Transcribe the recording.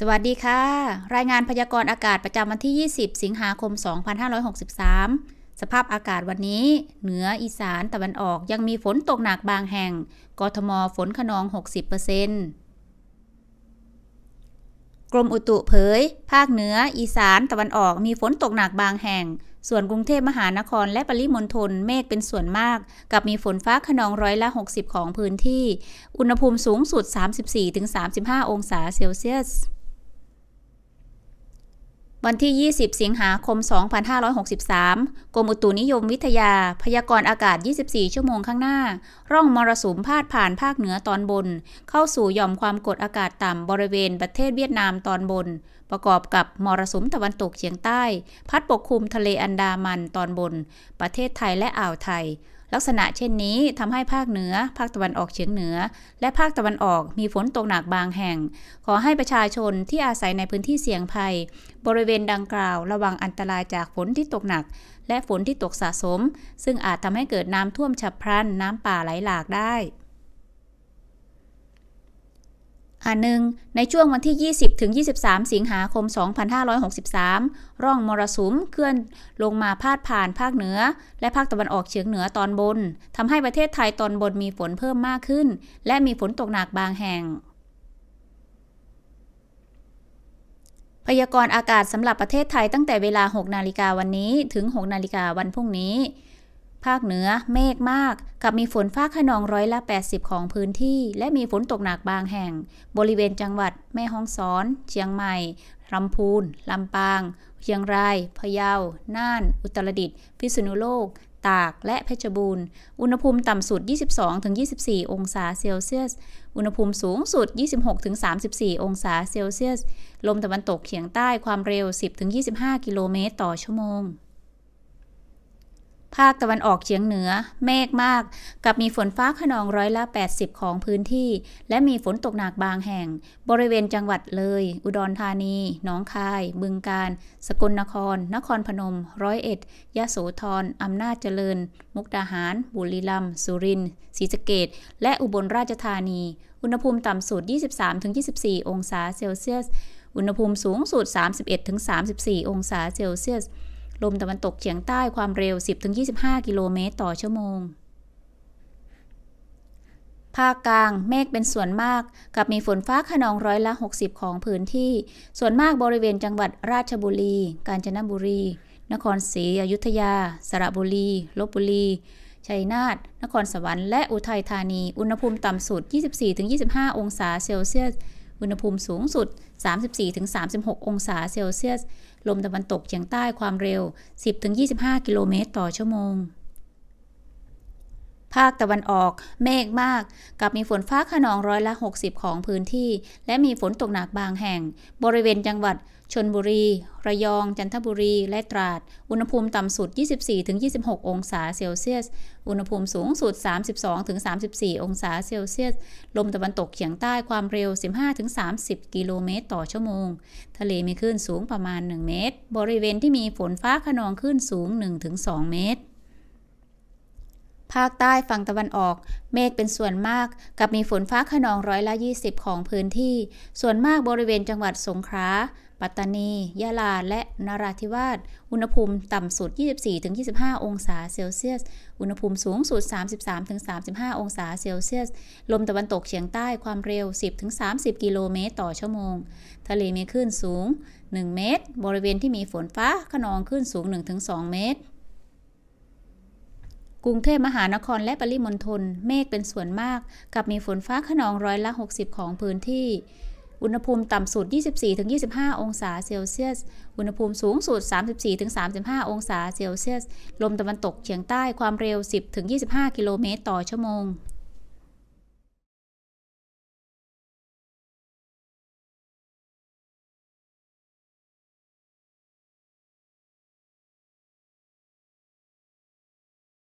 สวัสดีค่ะ รายงานพยากรณ์อากาศประจำวันที่ 20 สิงหาคม 2563 สภาพอากาศวันนี้เหนืออีสานตะวันออกยังมีฝนตกหนักบางแห่ง กทมฝนขนอง 60%กรมอุตุเผย ภาคเหนืออีสานตะวันออกมีฝนตกหนักบางแห่ง ส่วนกรุงเทพมหานครและปริมณฑลเมฆเป็นส่วนมาก กับมีฝนฟ้าขนองร้อยละ60ของพื้นที่ อุณหภูมิ สูงสุด 34-35 องศาเซลเซียสวันที่ 20 สิงหาคม 2563 กรมอุตุนิยมวิทยา พยากรณ์อากาศ 24 ชั่วโมงข้างหน้า ร่องมรสุมพาดผ่านภาคเหนือตอนบน เข้าสู่หย่อมความกดอากาศต่ำบริเวณประเทศเวียดนามตอนบน ประกอบกับมรสุมตะวันตกเฉียงใต้ พัดปกคลุมทะเลอันดามันตอนบน ประเทศไทยและอ่าวไทยลักษณะเช่นนี้ทำให้ภาคเหนือ ภาคตะวันออกเฉียงเหนือ และภาคตะวันออกมีฝนตกหนักบางแห่ง ขอให้ประชาชนที่อาศัยในพื้นที่เสี่ยงภัย บริเวณดังกล่าวระวังอันตรายจากฝนที่ตกหนักและฝนที่ตกสะสม ซึ่งอาจทำให้เกิดน้ำท่วมฉับพลัน น้ำป่าไหลหลากได้อันหนึ่งในช่วงวันที่ 20ถึง23 สิงหาคม 2563 ร่องมรสุมเคลื่อนลงมาพาดผ่านภาคเหนือ และภาคตะวันออกเฉียงเหนือตอนบน ทำให้ประเทศไทยตอนบนมีฝนเพิ่มมากขึ้น และมีฝนตกหนักบางแห่ง พยากรณ์อากาศสำหรับประเทศไทยตั้งแต่เวลา 6 นาฬิกาวันนี้ถึง 6 นาฬิกาวันพรุ่งนี้ภาคเหนือเมฆมากกับมีฝนฟ้าขนองร้อยละ 80 ของพื้นที่ และมีฝนตกหนักบางแห่ง บริเวณจังหวัด แม่ฮ่องสอน เชียงใหม่ลำพูนลำปาง เชียงรายพะเยาน่าน อุตรดิตถ์พิษณุโลก ตากและเพชรบูรณ์ อุณหภูมิต่ำสุด 22-24 องศาเซลเซียส อุณหภูมิสูงสุด 26-34 องศาเซลเซียส ลมตะวันตกเฉียงใต้ความเร็ว10-25กิโลเมตรต่อชั่วโมงภาคตะวันออกเฉียงเหนือเมฆมาก กับมีฝนฟ้าขนองร้อยละ 80 ของพื้นที่และมีฝนตกหนักบางแห่ง บริเวณจังหวัดเลย อุดรธานีหนองคายบึงกาฬสกลนคร นครพนม ร้อยเอ็ดยะโสธรอำนาจเจริญ มุกดาหาร บุรีรัมย์สุรินทร์ศรีสะเกดและอุบลราชธานี อุณหภูมิต่ำสุด23-24 องศาเซลเซียส อุณหภูมิสูงสุด31-34 องศาเซลเซียสลมตะวันตกเฉียงใต้ความเร็ว 10-25กิโลเมตรต่อชั่วโมงภาคกลางเมฆเป็นส่วนมากกับมีฝนฟ้าขนองร้อยละ 60 ของพื้นที่ ส่วนมากบริเวณจังหวัดราชบุรี กาญจนบุรี นครศรีอยุธยา สระบุรี ลบบุรี ชัยนาทนครสวรรค์และอุทัยธานี อุณหภูมิต่ำสุด 24-25 องศาเซลเซียสอุณหภูมิสูงสุด 34-36 องศาเซลเซียส ลมตะวันตกเฉียงใต้ความเร็ว 10-25 กิโลเมตรต่อชั่วโมงภาคตะวันออก เมฆมากกับมีฝนฟ้าขนองร้อยละ 60 ของพื้นที่ และมีฝนตกหนักบางแห่ง บริเวณจังหวัดชนบุรี ระยองจันทบุรี และตราด อุณหภูมิต่ำสุด 24-26 องศาเซลเซียส อุณหภูมิสูงสุด 32-34 องศาเซลเซียส ลมตะวันตกเฉียงใต้ความเร็ว 15-30 กิโลเมตรต่อชั่วโมง ทะเลมีคลื่นสูงประมาณ 1 เมตร บริเวณที่มีฝนฟ้าขนองคลื่นสูง 1-2 เมตรภาคใต้ฝั่งตะวันออก เมฆเป็นส่วนมากกับมีฝนฟ้าขนองร้อยละ 20 ของพื้นที่ ส่วนมากบริเวณจังหวัดสงขลาปัตตานียะลา และนราธิวาสอุณหภูมิต่ำสุด 24-25 องศาเซลเซียส อุณหภูมิสูงสุด 33-35 องศาเซลเซียส ลมตะวันตกเฉียงใต้ความเร็ว 10-30 กิโลเมตรต่อชั่วโมง ทะเลมีคลื่นสูง 1 เมตร บริเวณที่มีฝนฟ้าขนองคลื่นสูง 1-2 เมตรกรุงเทพมหานครและปริมณฑลเมฆเป็นส่วนมาก กับมีฝนฟ้าขนองร้อยละ 60 ของพื้นที่ อุณหภูมิต่ำสุด 24-25 องศาเซลเซียส อุณหภูมิสูงสุด 34-35 องศาเซลเซียส ลมตะวันตกเฉียงใต้ความเร็ว 10-25 กิโลเมตรต่อชั่วโมง